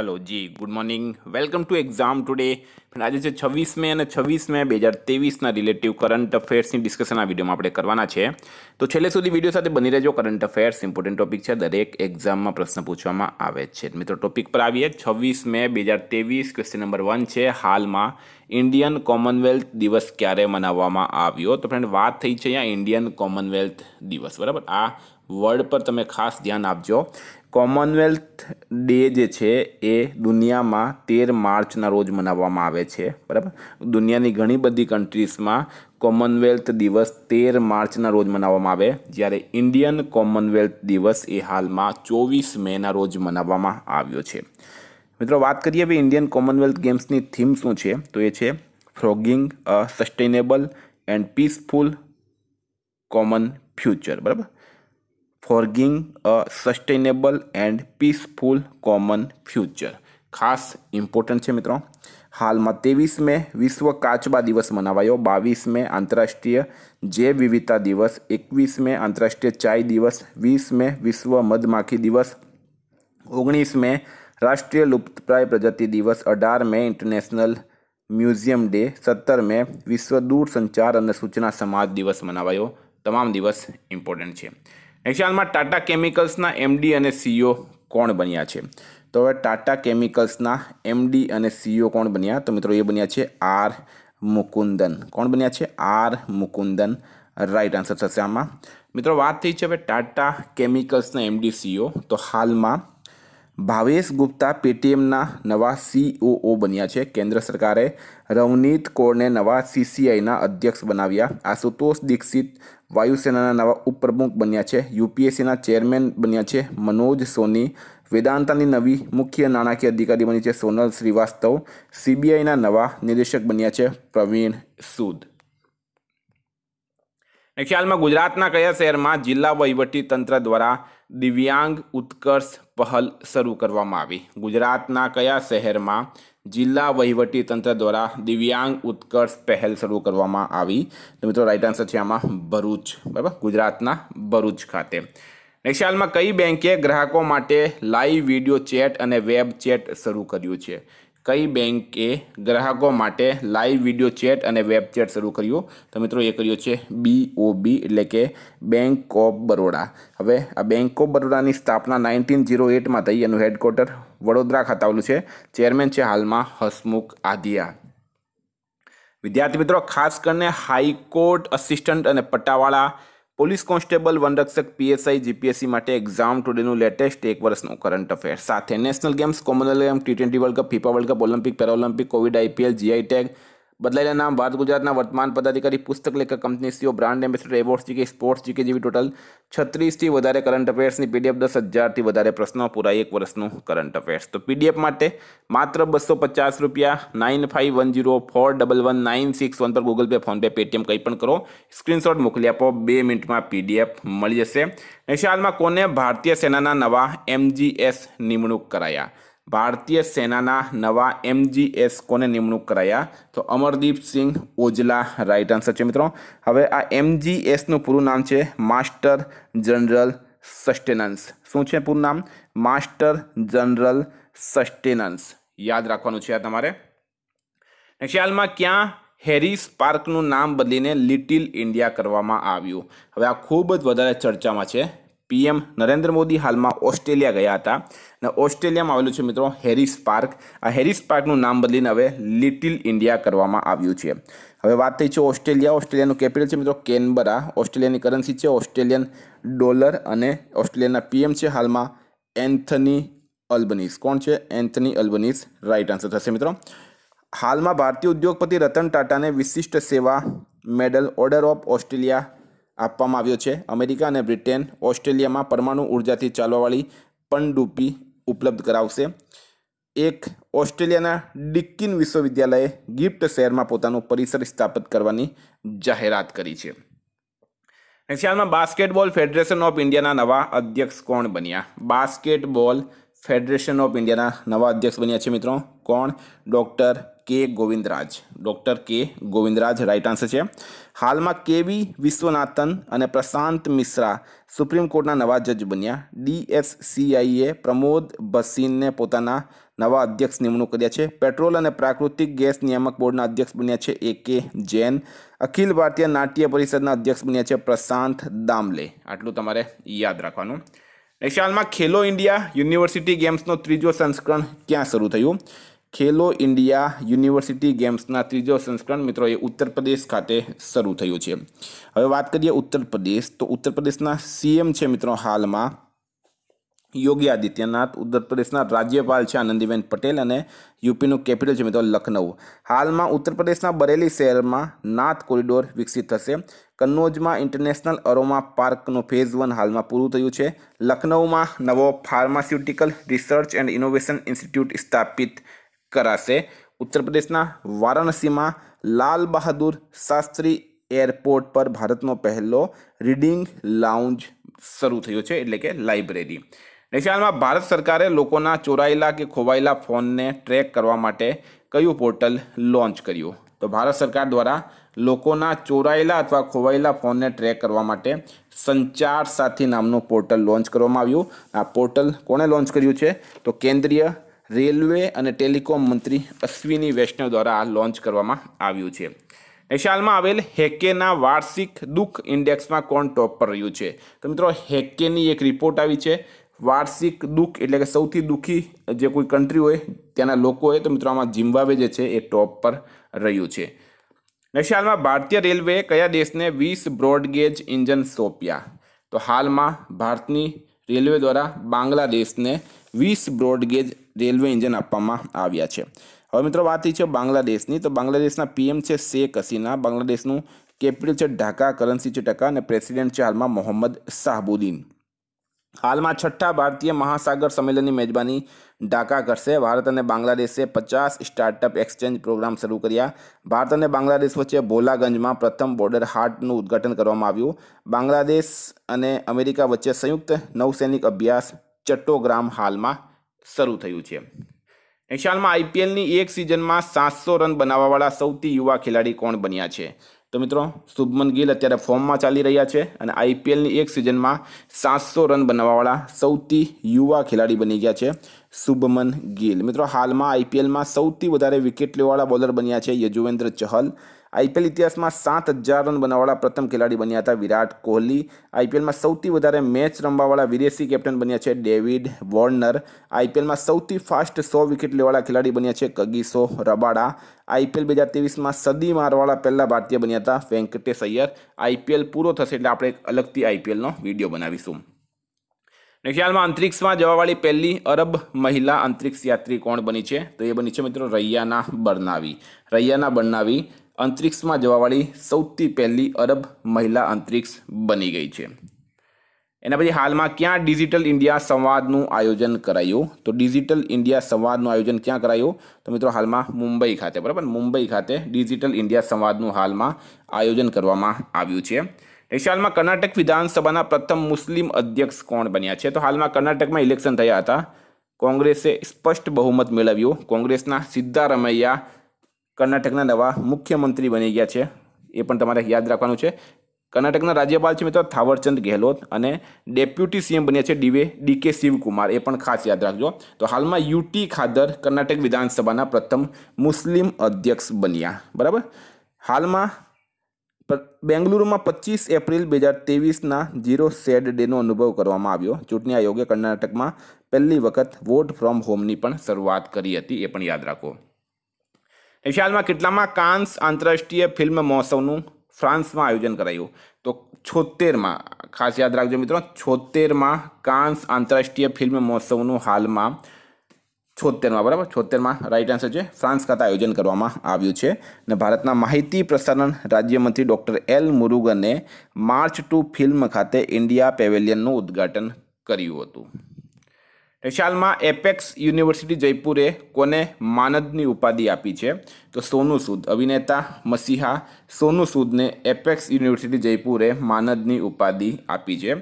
hello ji good morning welcome to exam today આજે છે છવ્વીસ મે અને છવ્વીસ મે બે હજાર તેવીસના રિલેટિવ કરંટ અફેર્સની ડિસ્કશન આ વિડીયોમાં આપણે કરવાના છે તો છેલ્લે સુધી વિડીયો સાથે બની રહેજો કરંટ અફેર્સ ઇમ્પોર્ટન્ટ ટોપિક છે દરેક એક્ઝામમાં પ્રશ્ન પૂછવામાં આવે છે મિત્રો ટોપિક પર આવીએ છવ્વીસ મે બે હજાર તેવીસ ક્વેશ્ચન નંબર વન છે હાલમાં ઇન્ડિયન કોમનવેલ્થ દિવસ ક્યારે મનાવવામાં આવ્યો તો ફ્રેન્ડ વાત થઈ છે અહીંયા ઇન્ડિયન કોમનવેલ્થ દિવસ બરાબર આ વર્ડ પર તમે ખાસ ધ્યાન આપજો કોમનવેલ્થ ડે જે છે એ દુનિયામાં તેર માર્ચના રોજ મનાવવામાં આવે છે બરાબર દુનિયાની ઘણી બધી કન્ટ્રીઝમાં કોમનવેલ્થ દિવસ તેર માર્ચના રોજ મનાવવામાં આવે જ્યારે ઇન્ડિયન કોમનવેલ્થ દિવસ એ હાલમાં ચોવીસ મેના રોજ મનાવવામાં આવ્યો છે મિત્રો વાત કરીએ હવે ઇન્ડિયન કોમનવેલ્થ ગેમ્સની થીમ શું છે તો એ છે forging a sustainable and peaceful common future બરાબર forging a sustainable and peaceful common future खास इम्पोर्टंट है मित्रों हाल में तेवीस में विश्व काचबा दिवस मनावायो बीस में आंतरराष्ट्रीय जैव विविधता दिवस एकवीस में आंतरराष्ट्रीय चाय दिवस वीस में विश्व मधमाखी दिवस ओगनीस में राष्ट्रीय लुप्तप्राय प्रजाति दिवस अठार में इंटरनेशनल म्यूजियम डे सत्तर मे विश्व दूर संचार और सूचना समाज दिवस मनावायो तमाम दिवस इम्पोर्टंट है એક્ચ્યુઅલમાં ટાટા કેમિકલ્સના એમડી અને સીઈઓ કોણ બન્યા છે તો હવે ટાટા કેમિકલ્સના એમડી અને સીઈઓ કોણ બન્યા તો મિત્રો એ બન્યા છે આર મુકુંદન કોણ બન્યા છે આર મુકુંદન રાઈટ આન્સર થશે આમાં મિત્રો વાત થઈ છે હવે ટાટા કેમિકલ્સના એમડી સીઈઓ તો હાલમાં ભાવેશ ગુપ્તા પેટીએમના નવા સીઓઓ બન્યા છે કેન્દ્ર સરકારે રવનીત કૌરને નવા સીસીઆઈના અધ્યક્ષ બનાવ્યા આશુતોષ દીક્ષિત વાયુસેનાના નવા ઉપપ્રમુખ બન્યા છે યુપીએસસીના ચેરમેન બન્યા છે મનોજ સોની વેદાંતાની નવી મુખ્ય નાણાકીય અધિકારી બની છે સોનલ શ્રીવાસ્તવ સીબીઆઈના નવા નિદેશક બન્યા છે પ્રવીણ સૂદ ને ખ્યાલમાં ગુજરાતના કયા શહેરમાં જિલ્લા વહીવટી તંત્ર દ્વારા દિવ્યાંગ ઉત્કર્ષ પહેલ શરૂ કરવામાં આવી ગુજરાતના કયા શહેરમાં જિલ્લા વહીવટીતંત્ર દ્વારા દિવ્યાંગ ઉત્કર્ષ પહેલ શરૂ કરવામાં આવી તો મિત્રો રાઈટ આન્સર છે આમાં ભરૂચ બરાબર ગુજરાતના ભરૂચ ખાતે નેક્સ્ટ હાલમાં કઈ બેંકે ગ્રાહકો માટે લાઈવ વિડીયો ચેટ અને વેબ ચેટ શરૂ કર્યું છે કઈ બેન્કે ગ્રાહકો માટે લાઈવ વિડીયો ચેટ અને વેબ ચેટ શરૂ કર્યો તો મિત્રો એ કર્યો છે બી બીઓબી એટલે કે બેંક ઓફ બરોડા હવે આ બેંક ઓફ બરોડાની સ્થાપના નાઇન્ટીન ઝીરો એટમાં થઈ એનું હેડક્વાર્ટર વડોદરા ખાતે આવેલું છે ચેરમેન છે હાલમાં હસમુખ આધિયા વિદ્યાર્થી મિત્રો ખાસ કરીને હાઈકોર્ટ અસિસ્ટન્ટ અને પટ્ટાવાળા પોલીસ કોન્સ્ટેબલ વનરક્ષક પીએસઆઈ જીપીએસસી માટે એક્ઝામ ટુડેનું લેટેસ્ટ એક વર્ષનું કરંટ અફેર સાથે national games commonwealth game T twenty world cup FIFA world cup Olympic para Olympic Covid IPL GI tag બદલાયેલા નામ ભારત ગુજરાતના વર્તમાન પદાધિકારી પુસ્તક લેખક company CO brand ambassador awards GK sports GK જેવી ટોટલ છત્રીસથી વધારે કરંટ અફેર્સની પીડીએફ દસ હજારથી વધારે પ્રશ્નો પૂરા એક વર્ષનું કરંટ અફેર્સ તો પીડીએફ માટે માત્ર બસો પચાસ રૂપિયા nine five one zero four double one nine six one પર ગૂગલ પે ફોનપે પેટીએમ કંઈ પણ કરો સ્ક્રીનશોટ મોકલી આપો બે મિનિટમાં પીડીએફ મળી જશે નિશાળમાં કોને ભારતીય સેનાના નવા એમજીએસ નિમણૂક કરાયા ભારતીય સેનાના નવા એમજીએસ કોને નિમણૂક કરાયા તો અમરદીપસિંહ ઓજલા રાઇટ આન્સર છે મિત્રો હવે આ એમજીએસનું પૂરું નામ છે માસ્ટર જનરલ સસ્ટેનન્સ શું છે પૂરું નામ માસ્ટર જનરલ સસ્ટેનન્સ યાદ રાખવાનું છે આ તમારે નેક્સ્ટ હાલમાં ક્યાં હેરિસ પાર્કનું નામ બદલીને લિટિલ ઇન્ડિયા કરવામાં આવ્યું હવે આ ખૂબ જ વધારે ચર્ચામાં છે પીએમ નરેન્દ્ર મોદી હાલમાં ઓસ્ટ્રેલિયા ગયા હતા અને ઓસ્ટ્રેલિયામાં આવેલું છે મિત્રો હેરિસ પાર્ક આ હેરિસ પાર્કનું નામ બદલીને હવે લિટિલ ઇન્ડિયા કરવામાં આવ્યું છે હવે વાત થઈ છે ઓસ્ટ્રેલિયા ઓસ્ટ્રેલિયાનું કેપિટલ છે મિત્રો કેનબરા ઓસ્ટ્રેલિયાની કરન્સી છે ઓસ્ટ્રેલિયન ડોલર અને ઓસ્ટ્રેલિયાના પીએમ છે હાલમાં એન્થની અલ્બનીસ કોણ છે એન્થની અલ્બનીસ રાઇટ આન્સર થશે મિત્રો હાલમાં ભારતીય ઉદ્યોગપતિ રતન ટાટાને વિશિષ્ટ સેવા મેડલ ઓર્ડર ઓફ ઓસ્ટ્રેલિયા આપવામાં આવ્યો છે અમેરિકા અને બ્રિટેન ઓસ્ટ્રેલિયામાં પરમાણુ ઉર્જાથી ચાલવાવાળી પનડુપી ઉપલબ્ધ કરાવશે એક ઓસ્ટ્રેલિયાના ડિકિન વિશ્વવિદ્યાલયે ગિફ્ટ શહેરમાં પોતાનું પરિસર સ્થાપિત કરવાની જાહેરાત કરી છે ખ્યાલમાં બાસ્કેટબોલ ફેડરેશન ઓફ ઇન્ડિયાના નવા અધ્યક્ષ કોણ બન્યા બાસ્કેટબોલ ફેડરેશન ઓફ ઇન્ડિયાના નવા અધ્યક્ષ બન્યા છે મિત્રો કોણ ડૉક્ટર કે ગોવિંદરાજ ડૉક્ટર કે ગોવિંદરાજ રાઇટ આન્સર છે હાલમાં કેવી વિશ્વનાથન અને પ્રશાંત મિશ્રા સુપ્રીમ કોર્ટના નવા જજ બન્યા ડીએસસીઆઈએ પ્રમોદ બસીનને પોતાના નવા અધ્યક્ષ નિમણૂક કર્યા છે પેટ્રોલ અને પ્રાકૃતિક ગેસ નિયામક બોર્ડના અધ્યક્ષ બન્યા છે એ કે જૈન અખિલ ભારતીય નાટ્ય પરિષદના અધ્યક્ષ બન્યા છે પ્રશાંત દામલે આટલું તમારે યાદ રાખવાનું નેશનલમાં ખેલો ઇન્ડિયા યુનિવર્સિટી ગેમ્સનો ત્રીજો સંસ્કરણ ક્યાં શરૂ થયું ખેલો ઇન્ડિયા યુનિવર્સિટી ગેમ્સના ત્રીજો સંસ્કરણ મિત્રો એ ઉત્તર પ્રદેશ ખાતે શરૂ થયું છે હવે વાત કરીએ ઉત્તર પ્રદેશ તો ઉત્તર પ્રદેશના સીએમ છે મિત્રો હાલમાં યોગી આદિત્યનાથ ઉત્તરપ્રદેશના રાજ્યપાલ છે આનંદીબેન પટેલ અને યુપીનું કેપિટલ છે મિત્રો લખનઉ હાલમાં ઉત્તર પ્રદેશના બરેલી શહેરમાં નાથ કોરિડોર વિકસિત થશે કન્નોજમાં ઇન્ટરનેશનલ અરોમા પાર્કનું ફેઝ વન હાલમાં પૂરું થયું છે લખનઉમાં નવો pharmaceutical research and innovation institute સ્થાપિત કરાશે ઉત્તરપ્રદેશના વારાણસીમાં લાલ બહાદુર શાસ્ત્રી એરપોર્ટ પર ભારતનો પહેલો રીડિંગ લાઉન્જ શરૂ થયો છે એટલે કે લાઇબ્રેરી નેશિયાલમાં ભારત સરકારે લોકોના ચોરાયેલા કે ખોવાયેલા ફોનને ટ્રેક કરવા માટે કયું પોર્ટલ લોન્ચ કર્યું તો ભારત સરકાર દ્વારા લોકોના ચોરાયેલા અથવા ખોવાયેલા ફોનને ટ્રેક કરવા માટે સંચાર સાથી નામનું પોર્ટલ લોન્ચ કરવામાં આવ્યું આ પોર્ટલ કોણે લોન્ચ કર્યું છે તો કેન્દ્રીય રેલવે અને ટેલિકોમ મંત્રી અશ્વિની વૈષ્ણવ દ્વારા આ લોન્ચ કરવામાં આવ્યું છે નેશાલમાં આવેલ હેકેના વાર્ષિક દુઃખ ઇન્ડેક્સમાં કોણ ટોપ પર રહ્યું છે તો મિત્રો હેકેની એક રિપોર્ટ આવી છે વાર્ષિક દુઃખ એટલે કે સૌથી દુઃખી જે કોઈ કન્ટ્રી હોય ત્યાંના લોકો હોય તો મિત્રો આમાં જિમ્બાવે જે છે એ ટોપ પર રહ્યું છે નેક્સ્ટ હાલમાં ભારતીય રેલવેએ કયા દેશને વીસ બ્રોડગેજ ઇન્જન સોંપ્યા તો હાલમાં ભારતની રેલવે દ્વારા બાંગ્લાદેશને વીસ બ્રોડગેજ રેલવે ઇન્જન આપવામાં આવ્યા છે હવે મિત્રો વાત એ છે બાંગ્લાદેશની તો બાંગ્લાદેશના પીએમ છે શેખ હસીના બાંગ્લાદેશનું કેપિટલ છે ઢાકા કરન્સી છે ટકા અને પ્રેસિડેન્ટ છે હાલમાં મોહમ્મદ શાહબુદ્દીન હાલમાં છઠ્ઠા ભારતીય મહાસાગર સંમેલનની મેજબાની ઢાકા કરશે ભારત અને બાંગ્લાદેશે પચાસ સ્ટાર્ટઅપ એક્સચેન્જ પ્રોગ્રામ શરૂ કર્યા ભારત અને બાંગ્લાદેશ વચ્ચે ભોલાગંજમાં પ્રથમ બોર્ડર હાર્ટનું ઉદ્ઘાટન કરવામાં આવ્યું બાંગ્લાદેશ અને અમેરિકા વચ્ચે સંયુક્ત નૌસૈનિક અભ્યાસ ચટ્ટોગ્રામ હાલમાં શરૂ થયું છે નિશાલમાં આઈપીએલની એક સિઝનમાં સાતસો રન બનાવવાવાળા સૌથી યુવા ખેલાડી કોણ બન્યા છે તો મિત્રો શુભમન ગિલ અત્યારે ફોર્મમાં ચાલી રહ્યા છે અને આઈપીએલની એક સિઝનમાં સાતસો રન બનાવવાવાળા સૌથી યુવા ખેલાડી બની ગયા છે શુભમન ગિલ મિત્રો હાલમાં આઈપીએલમાં સૌથી વધારે વિકેટ લેવાવાળા બોલર બન્યા છે યજુવેન્દ્ર ચહલ આઈપીએલ ઇતિહાસમાં સાત હજાર રન બનાવવાળા પ્રથમ ખેલાડી બન્યા હતા વિરાટ કોહલી આઈપીએલમાં સૌથી વધારે મેચ રમવાવાળા વિદેશી કેપ્ટન બન્યા છે ડેવિડ વોર્નર આઈપીએલમાં સૌથી ફાસ્ટ સો વિકેટ લેવાવાળા ખેલાડી બન્યા છે કગીસો રબાડા આઈપીએલ બે હજાર ત્રેવીસમાં સદી મારવાળા પહેલા ભારતીય બન્યા હતા વેંકટેશ અય્યર આઈપીએલ પૂરો થશે એટલે આપણે એક અલગથી આઈપીએલનો વિડીયો બનાવીશું ને ખ્યાલમાં અંતરિક્ષમાં જવાવાળી પહેલી અરબ મહિલા અંતરિક્ષ યાત્રી કોણ બની છે તો એ બની છે મિત્રો રૈયાના બર્નાવી રૈયાના બર્નાવી અંતરિક્ષમાં જવાવાળી સૌથી પહેલી અરબ મહિલા અંતરિક્ષ બની ગઈ છે એના પછી હાલમાં ક્યાં ડિજિટલ ઇન્ડિયા સંવાદનું આયોજન કરાયું તો ડિજિટલ ઇન્ડિયા સંવાદનું આયોજન ક્યાં કરાયું તો મિત્રો હાલમાં મુંબઈ ખાતે બરાબર મુંબઈ ખાતે ડિજિટલ ઇન્ડિયા સંવાદનું હાલમાં આયોજન કરવામાં આવ્યું છે નેક્સ્ટ હાલમાં કર્ણાટક વિધાનસભાના પ્રથમ મુસ્લિમ અધ્યક્ષ કોણ બન્યા છે તો હાલમાં કર્ણાટકમાં ઇલેક્શન થયા હતા કોંગ્રેસે સ્પષ્ટ બહુમત મેળવ્યું કોંગ્રેસના સિદ્ધારમૈયા કર્ણાટકના નવા મુખ્યમંત્રી બની ગયા છે એ પણ તમારે યાદ રાખવાનું છે કર્ણાટકના રાજ્યપાલ છે મિત્રો થાવરચંદ ગેહલોત અને ડેપ્યુટી સીએમ બન્યા છે ડીવે ડીકે શિવકુમાર એ પણ ખાસ યાદ રાખજો તો હાલમાં યુટી ખાદર કર્ણાટક વિધાનસભાના પ્રથમ મુસ્લિમ અધ્યક્ષ બન્યા બરાબર હાલમાં બેંગલુરુમાં પચીસ એપ્રિલ બે હજાર તેવીસના ઝીરો સેડ ડેનો અનુભવ કરવામાં આવ્યો ચૂંટણી આયોગે કર્ણાટકમાં પહેલી વખત વોટ ફ્રોમ હોમની પણ શરૂઆત કરી હતી એ પણ યાદ રાખો એશિયામાં કેટલામાં કાન્સ આંતરરાષ્ટ્રીય ફિલ્મ મહોત્સવનું ફ્રાન્સમાં આયોજન કરાયું તો છોતેરમાં ખાસ યાદ રાખજો મિત્રો છોતેરમાં કાન્સ આંતરરાષ્ટ્રીય ફિલ્મ મહોત્સવનું હાલમાં છોતેરમાં બરાબર છોતેરમાં રાઇટ આન્સર છે ફ્રાન્સ ખાતે આયોજન કરવામાં આવ્યું છે અને ભારતના માહિતી પ્રસારણ રાજ્યમંત્રી ડૉક્ટર એલ મુરુગને માર્ચ ટુ ફિલ્મ ખાતે ઇન્ડિયા પેવેલિયનનું ઉદ્ઘાટન કર્યું હતું વિશાલમાં એપેક્સ યુનિવર્સિટી જયપુરે કોને માનદની ઉપાધિ આપી છે તો સોનુ સૂદ અભિનેતા મસીહા સોનુ સૂદને એપેક્સ યુનિવર્સિટી જયપુરે માનદની ઉપાધિ આપી છે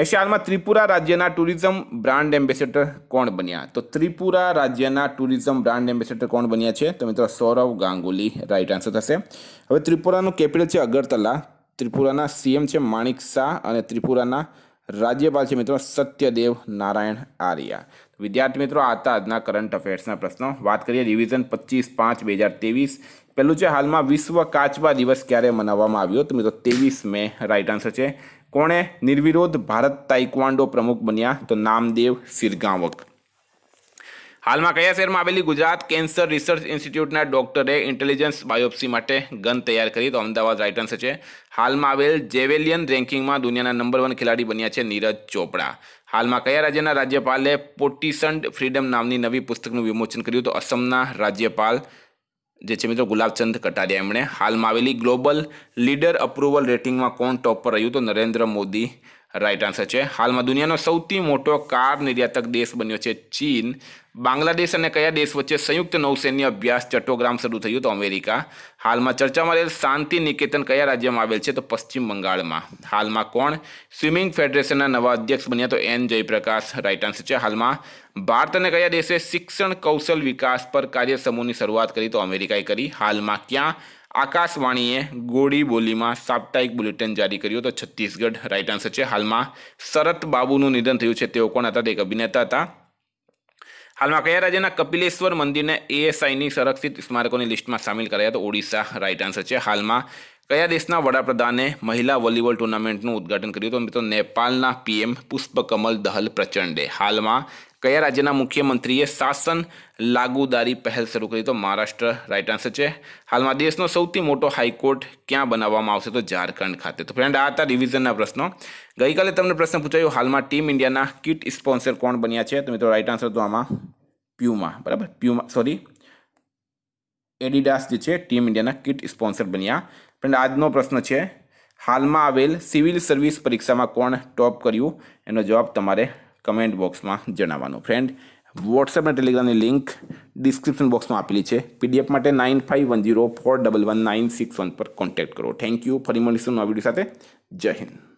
નેક્સ્ટ હાલમાં ત્રિપુરા રાજ્યના ટુરિઝમ બ્રાન્ડ એમ્બેસેડર કોણ બન્યા તો ત્રિપુરા રાજ્યના ટુરિઝમ બ્રાન્ડ એમ્બેસેડર કોણ બન્યા છે તો મિત્રો સૌરવ ગાંગુલી રાઈટ આન્સર થશે હવે ત્રિપુરાનું કેપિટલ છે અગરતલા ત્રિપુરાના સીએમ છે માણિક શાહ અને ત્રિપુરાના રાજ્યપાલ છે મિત્રો સત્યદેવ નારાયણ આર્યા વિદ્યાર્થી મિત્રો આતા આજના કરંટ અફેર્સના પ્રશ્નો વાત કરીએ રિવિઝન પચીસ પાંચ બે હજાર ત્રેવીસ પહેલું છે હાલમાં વિશ્વ કાચબા દિવસ ક્યારે મનાવવામાં આવ્યો તો મિત્રો ત્રેવીસ મે રાઈટ આન્સર છે કોણે નિર્વિરોધ ભારત તાઇકવાન્ડો પ્રમુખ બન્યા તો નામદેવ સિરગાંવક હાલમાં કયા શહેરમાં આવેલી ગુજરાત કેન્સર રિસર્ચ ઇન્સ્ટિટ્યૂટના ડોક્ટરે ઇન્ટેલિજન્સ બાયોપ્સી માટે ગન તૈયાર કરી તો અમદાવાદ રાઇટ આન્સર છે હાલમાં આવેલ જેવેલિયન રેન્કિંગમાં દુનિયાના નંબર વન ખેલાડી બન્યા છે નીરજ ચોપડા હાલમાં કયા રાજ્યના રાજ્યપાલે પોટિસન્ડ ફ્રીડમ નામની નવી પુસ્તકનું વિમોચન કર્યું તો અસમના રાજ્યપાલ જે છે મિત્રો ગુલાબચંદ કટારિયા એમણે હાલમાં આવેલી ગ્લોબલ લીડર અપ્રુવલ રેટિંગમાં કોણ ટોપ પર રહ્યું તો નરેન્દ્ર મોદી રાઇટ આન્સર છે હાલમાં દુનિયાનો સૌથી મોટો કાર નિર્યાતક દેશ બન્યો છે ચીન બાંગ્લાદેશ અને કયા દેશ વચ્ચે સંયુક્ત નૌસૈન્ય અભ્યાસ ચટ્ટોગ્રામ શરૂ થયું તો અમેરિકા હાલમાં ચર્ચામાં રહેલ શાંતિ નિકેતન કયા રાજ્યમાં આવેલ છે તો પશ્ચિમ બંગાળમાં હાલમાં કોણ સ્વિમિંગ ફેડરેશનના નવા અધ્યક્ષ બન્યા તો એન જયપ્રકાશ રાઇટ આન્સર છે હાલમાં ભારત અને કયા દેશે શિક્ષણ કૌશલ વિકાસ પર કાર્ય સમૂહની શરૂઆત કરી તો અમેરિકાએ કરી હાલમાં ક્યાં આકાશવાણીએ ગોળી બોલીમાં સાપ્તાહિક બુલેટિન જારી કર્યું તો છત્તીસગઢ રાઇટ આન્સર છે હાલમાં શરત બાબુનું નિધન થયું છે તેઓ કોણ હતા તે એક અભિનેતા હતા હાલમાં કયા રાજ્યના કપિલેશ્વર મંદિરને એએસઆઈની સંરક્ષિત સ્મારકોની લિસ્ટમાં સામેલ કરાયા તો ઓડિશા રાઇટ આન્સર છે હાલમાં કયા દેશના વડાપ્રધાને મહિલા વોલીબોલ ટુર્નામેન્ટનું ઉદ્ઘાટન કર્યું તો મિત્રો નેપાલના પીએમ પુષ્પકમલ દહલ પ્રચંડે હાલમાં કયા રાજ્યના મુખ્યમંત્રીએ શાસન લાગુદારી પહેલ શરૂ કરી તો મહારાષ્ટ્ર રાઇટ આન્સર છે હાલમાં દેશનો સૌથી મોટો હાઈકોર્ટ ક્યાં બનાવવામાં આવશે તો ઝારખંડ ખાતે તો ફ્રેન્ડ આ હતા રિવિઝનના પ્રશ્નો ગઈકાલે તમને પ્રશ્ન પૂછાયો હાલમાં ટીમ ઇન્ડિયાના કિટ સ્પોન્સર કોણ બન્યા છે તો મિત્રો રાઇટ આન્સર તો આમાં પ્યુમા બરાબર પ્યુમા સોરી એડિડાસ જે છે ટીમ ઇન્ડિયાના કિટ સ્પોન્સર બન્યા ફ્રેન્ડ આજનો પ્રશ્ન છે હાલમાં આવેલ સિવિલ સર્વિસ પરીક્ષામાં કોણ ટોપ કર્યું એનો જવાબ તમારે કમેન્ટ બોક્સમાં જણાવવાનો ફ્રેન્ડ વોટ્સએપ અને ટેલિગ્રામની લિંક ડિસ્ક્રિપ્શન બોક્સમાં આપેલી છે પીડીએફ માટે nine five one zero four double one nine six one પર કોન્ટેક્ટ કરો થેન્ક યુ ફરી મળીશું નવા વિડીયો સાથે જય હિન્દ